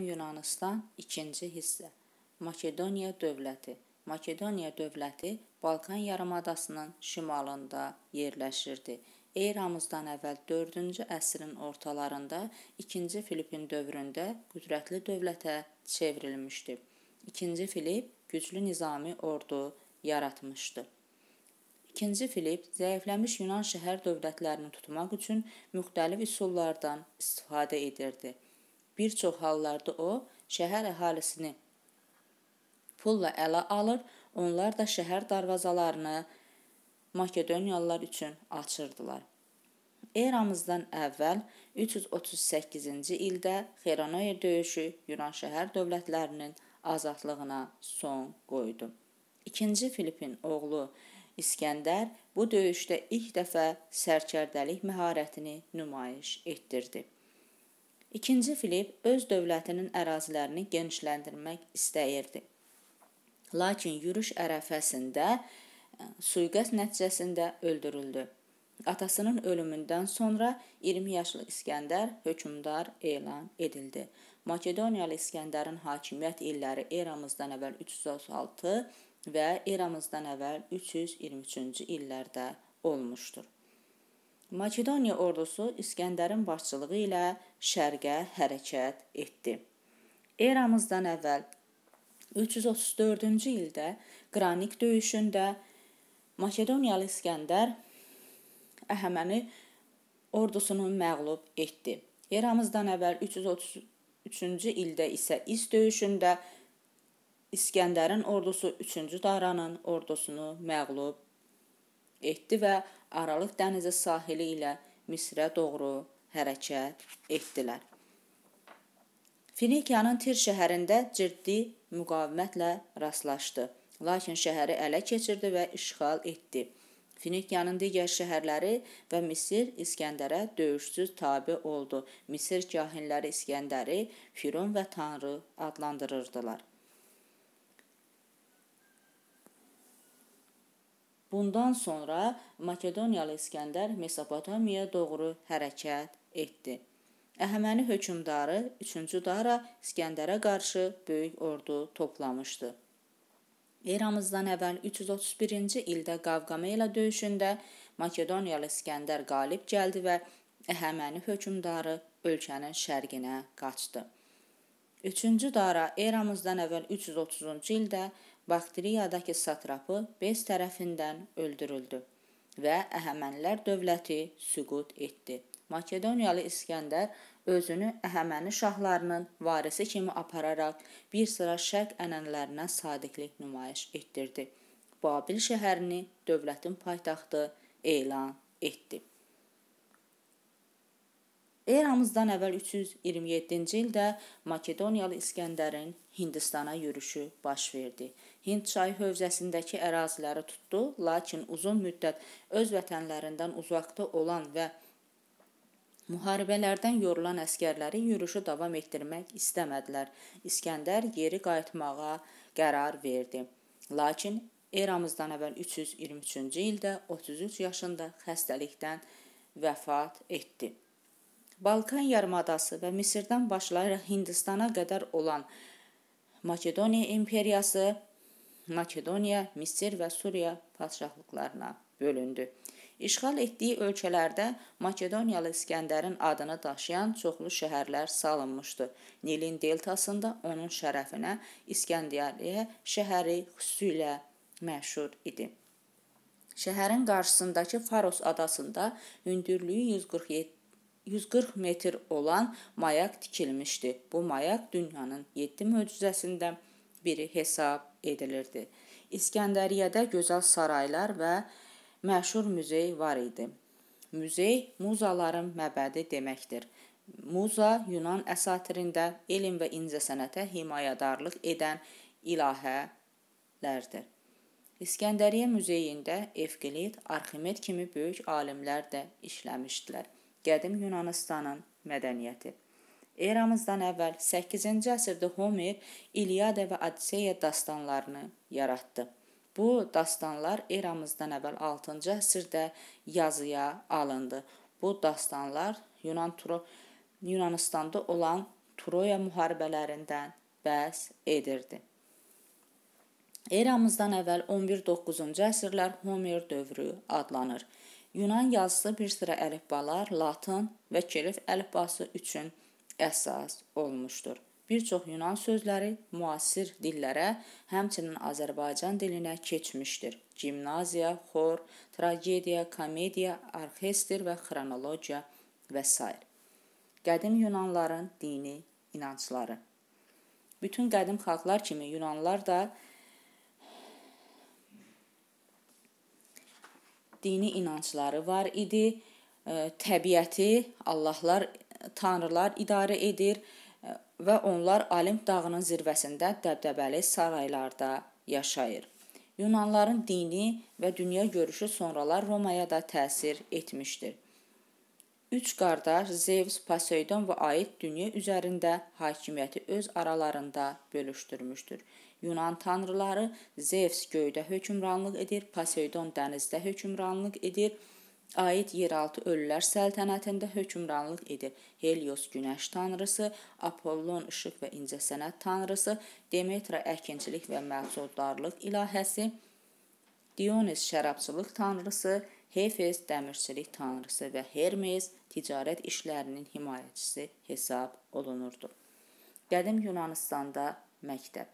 Yunanistan ikinci hissə Makedoniya dövləti Makedoniya dövləti Balkan yarımadasının şimalında yerləşirdi. Eramızdan əvvəl 4-cü əsrin ortalarında 2-ci Filippin dövründə qüdrətli dövlətə çevrilmişdi. 2-ci Filipp güclü nizami ordu yaratmışdı. İkinci Filipp zəifləmiş Yunan şəhər dövlətlərini tutmaq üçün müxtəlif üsullardan istifadə edirdi. Bir çox hallarda o şəhər əhalisini pulla ələ alır, onlar da şəhər darvazalarını Makedoniyalılar üçün açırdılar. Eramızdan əvvəl 338-ci ildə Xeranoya döyüşü Yunan şəhər dövlətlərinin azadlığına son qoydu. 2-ci Filipin oğlu İskəndər bu döyüşdə ilk dəfə sərkərdəlik məharətini nümayiş etdirdi. İkinci Filip öz dövlətinin ərazilərini genişləndirmək istəyirdi. Lakin yürüş ərəfəsində e, sui-qəsd nəticəsində öldürüldü. Atasının ölümündən sonra 20 yaşlı İskəndər hökmdar elan edildi. Makedoniyalı İskəndərin hakimiyyət illəri eramızdan əvvəl 336 və eramızdan əvvəl 323-cü illərdə olmuşdur. Makedoniya ordusu İskəndərin başçılığı ilə şərqə hərəkət etdi. Eramızdan əvvəl 334-cü ildə Qranik döyüşündə Makedoniyalı İskəndər Əhəməni ordusunu məğlub etdi. Eramızdan əvvəl 333-cü ildə isə İs döyüşündə İskəndərin ordusu 3-cü Daranın ordusunu məğlub etdi və Aralıq dənizi sahili ilə Misrə doğru hərəkət etdilər. Finikiyanın Tir şəhərində ciddi müqavimətlə rastlaşdı, lakin şəhəri ələ keçirdi və işğal etdi. Finikiyanın digər şəhərləri və Misir İskəndərə döyüşsüz tabe oldu. Misir kahinləri İskəndəri Firun və Tanrı adlandırırdılar. Bundan sonra Makedoniyalı İskəndər Mesopotamiyaya doğru hərəkət etdi. Əhəməni hökmdarı 3-cü Dara İskəndərə qarşı böyük ordu toplamışdı. Eramızdan əvvəl 331-ci ildə Qavqamela döyüşündə Makedoniyalı İskəndər qalib gəldi və Əhəməni hökmdarı ölkənin şərqinə qaçdı. 3-cü Dara eramızdan əvvəl 330-cu ildə Bakteriyadakı satrapı Bes tərəfindən öldürüldü və Əhəmənilər dövləti süqut etdi. Makedoniyalı İskəndər özünü Əhəməni şahlarının varisi kimi apararaq bir sıra şərq ənənələrinə sadiqlik nümayiş etdirdi. Babil şəhərini dövlətin paytaxtı elan etdi. Eramızdan əvvəl 327-ci ildə Makedoniyalı İskəndərin Hindistana yürüşü baş verdi. Hind çayı hövzəsindəki əraziləri tutdu, lakin uzun müddət öz vətənlərindən uzaqda olan və müharibələrdən yorulan əskərləri yürüşü davam etdirmək istəmədilər. İskəndər geri qayıtmağa qərar verdi. Lakin eramızdan əvvəl 323-cü ildə 33 yaşında xəstəlikdən vəfat etdi. Balkan yarımadası və Misirdən başlayaraq Hindistana qədər olan Makedoniya imperiyası Makedoniya, Misir və Suriya padşahlıqlarına bölündü. İşğal etdiyi ölkələrdə Makedoniyalı İskəndərin adını daşıyan çoxlu şəhərlər salınmışdı. Nilin deltasında onun şərəfinə İskəndəriyyə şəhəri xüsusilə məşhur idi. Şəhərin qarşısındakı Faros adasında hündürlüyü 147 140 metr olan mayak tikilmişdi. Bu mayak dünyanın 7 möcüzəsindən biri hesab edilirdi. İskəndəriyyədə gözəl saraylar və məşhur muzey var idi. Muzey muzaların məbədi deməkdir. Muza Yunan əsatirində elm və incəsənətə himayədarlıq edən ilahələrdir. İskəndəriyyə muzeyində Evklit, Arximed kimi böyük alimlər də işləmişdilər. Qədim Yunanıstanın mədəniyyəti. Eramızdan əvvəl 8-ci əsrdə Homer İlyada və Odisseya dastanlarını yaratdı. Bu dastanlar eramızdan əvvəl 6-cı əsrdə yazıya alındı. Bu dastanlar Yunan Tro Yunanıstanda olan Troya müharibələrindən bəhs edirdi. Eramızdan əvvəl 11-9-cu əsrlər Homer dövrü adlanır. Yunan yazısı bir sıra əlifbalar latın və kirif əlifbası üçün əsas olmuşdur. Bir çox Yunan sözləri müasir dillərə, həmçinin Azərbaycan dilinə keçmişdir. Gimnaziya, xor, tragediya, komediya, orkestr və xronologiya və s. Qədim Yunanların dini inancları. Bütün qədim xalqlar kimi Yunanlar da dini inancları var idi. Təbiəti Allahlar, tanrılar idarə edir və onlar Alim dağının zirvəsində dəbdəbəli saraylarda yaşayır. Yunanların dini və dünya görüşü sonralar Romaya da təsir etmişdir. Üç qardaş Zevs, Poseidon və Aid dünya üzərində hakimiyyəti öz aralarında bölüşdürmüşdür. Yunan tanrıları Zevs göydə hökmranlıq edir, Poseidon dənizdə hökmranlıq edir, aid yeraltı ölülər səltənətində hökmranlıq edir. Helios günəş tanrısı, Apollon işıq və incəsənət tanrısı, Demetra əkinçilik və məhsuldarlıq ilahəsi, Dionis şərabçılıq tanrısı, Hefes dəmirçilik tanrısı və Hermes ticarət işlərinin himayəçisi hesab olunurdu. Qədim Yunanıstanda məktəb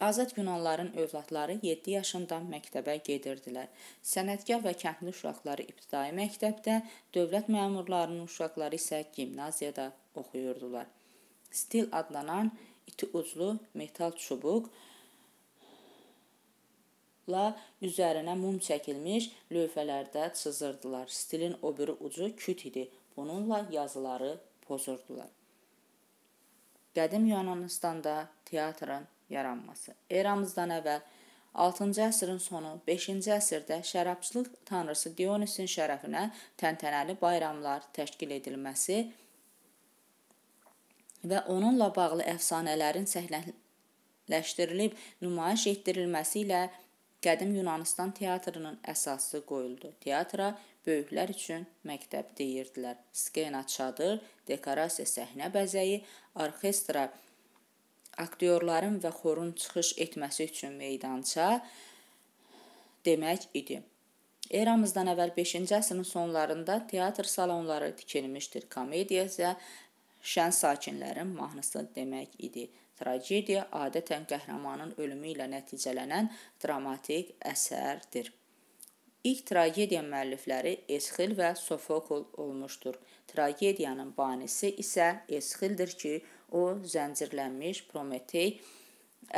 Azad Yunanların övladları 7 yaşından məktəbə gedirdilər. Sənətkar və kəndli uşaqları ibtidai məktəbdə, dövlət məmurlarının uşaqları isə gimnaziyada oxuyurdular. Stil adlanan iti uclu metal çubuq la üzərinə mum çəkilmiş lövhələrdə cızırdılar. Stilin o biri ucu küt idi. Bununla yazıları pozurdular. Qədim Yunanıstanda teatrın yaranması. Eramızdan əvvəl 6-cı əsrin sonu 5-ci əsrdə şərabçılıq tanrısı Dionisin şərəfinə təntənəli bayramlar təşkil edilməsi və onunla bağlı əfsanələrin səhnələşdirilib nümayiş etdirilməsi ilə qədim Yunanıstan teatrının əsası qoyuldu. Teatra böyüklər üçün məktəb deyirdilər. Skena çadır, dekorasiya səhnə bəzəyi, orkestra aktyorların və xorun çıxış etməsi üçün meydança demək idi. Eramızdan əvvəl 5-ci əsrin sonlarında teatr salonları tikilmişdir. Komediya isə şən sakinlərin mahnısı demək idi. Tragediya adətən qəhrəmanın ölümü ilə nəticələnən dramatik əsərdir. İlk tragediya müəllifləri Esxil və Sofokl olmuşdur. Tragediyanın banisi isə Esxildir ki, o zəncirlənmiş Prometey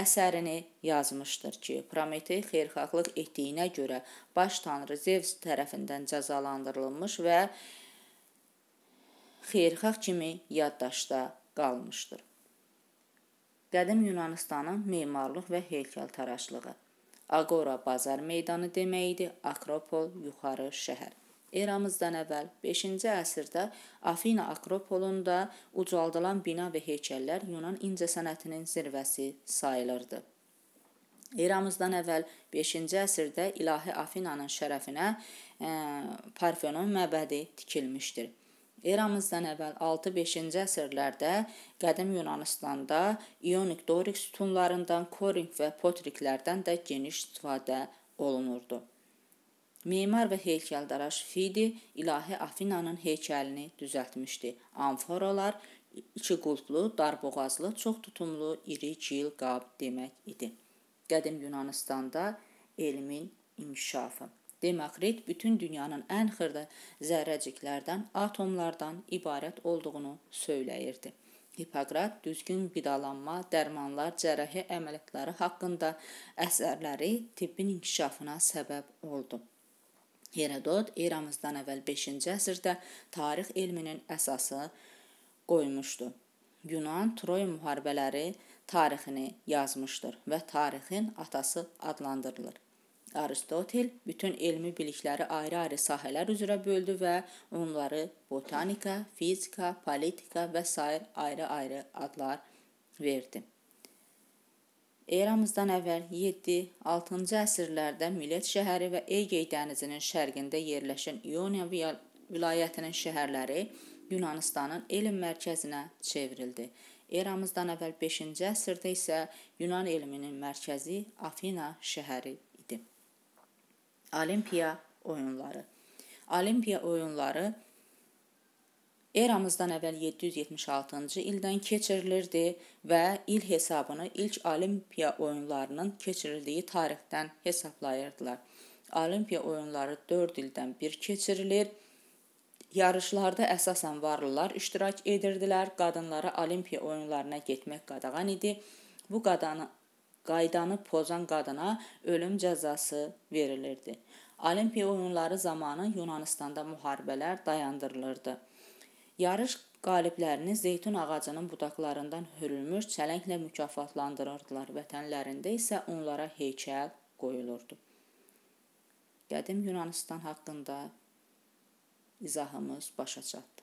əsərini yazmışdır ki, Prometey xeyirxahlıq etdiyinə görə baş tanrı Zevs tərəfindən cəzalandırılmış və xeyirxah kimi yaddaşda qalmışdır. Qədim Yunanıstanın memarlıq və heykəltaraşlığı Agora bazar meydanı demək idi, Akropol yuxarı şəhər. Eramızdan əvvəl 5-ci əsrdə Afina Akropolunda ucaldılan bina və heykəllər Yunan incəsənətinin zirvəsi sayılırdı. Eramızdan əvvəl 5-ci əsrdə ilahi Afinanın şərəfinə ə, e, Parfenon məbədi tikilmişdir. Eramızdan əvvəl 6-5-ci əsrlərdə qədim Yunanıstanda İonik Dorik sütunlarından, Korinf və Potriklərdən də geniş istifadə olunurdu. Memar və heykəldaraş Fidi ilahi Afinanın heykəlini düzəltmişdi. Amforalar iki qulplu, darboğazlı, çox tutumlu, iri cil qab demək idi. Qədim Yunanıstanda elmin inkişafı Demokrit bütün dünyanın ən xırda zərrəciklərdən, atomlardan ibarət olduğunu söyləyirdi. Hippokrat düzgün qidalanma, dərmanlar, cərrahi əməliyyatları haqqında əsərləri tibbin inkişafına səbəb oldu. Herodot eramızdan əvvəl 5-ci əsrdə tarix elminin əsası qoymuşdu. Yunan-Troy müharibələri tarixini yazmışdır və tarixin atası adlandırılır. Aristotel bütün elmi bilikləri ayrı-ayrı sahələr üzrə böldü və onları botanika, fizika, politika və sair ayrı-ayrı adlar verdi. Eramızdan əvvəl 7-6-cı əsrlərdə Milet şəhəri və Egey dənizinin şərqində yerləşən İoniya vilayətinin şəhərləri Yunanıstanın elm mərkəzinə çevrildi. Eramızdan əvvəl 5-ci əsrdə isə Yunan elminin mərkəzi Afina şəhəri idi. Olimpiya oyunları Olimpiya oyunları Eramızdan əvvəl 776-cı ildən keçirilirdi və il hesabını ilk Olimpiya oyunlarının keçirildiyi tarixdən hesablayırdılar. Olimpiya oyunları 4 ildən bir keçirilir. Yarışlarda əsasən varlılar iştirak edirdilər. Qadınlara Olimpiya oyunlarına getmək qadağan idi. Bu qadanı qaydanı pozan qadına ölüm cəzası verilirdi. Olimpiya oyunları zamanı Yunanistanda müharibələr dayandırılırdı. Yarış qaliblərini zeytun ağacının budaqlarından hörülmüş çələnglə mükafatlandırırdılar. Vətənlərində isə onlara heykəl qoyulurdu. Qədim Yunanıstan haqqında izahımız başa çatdı.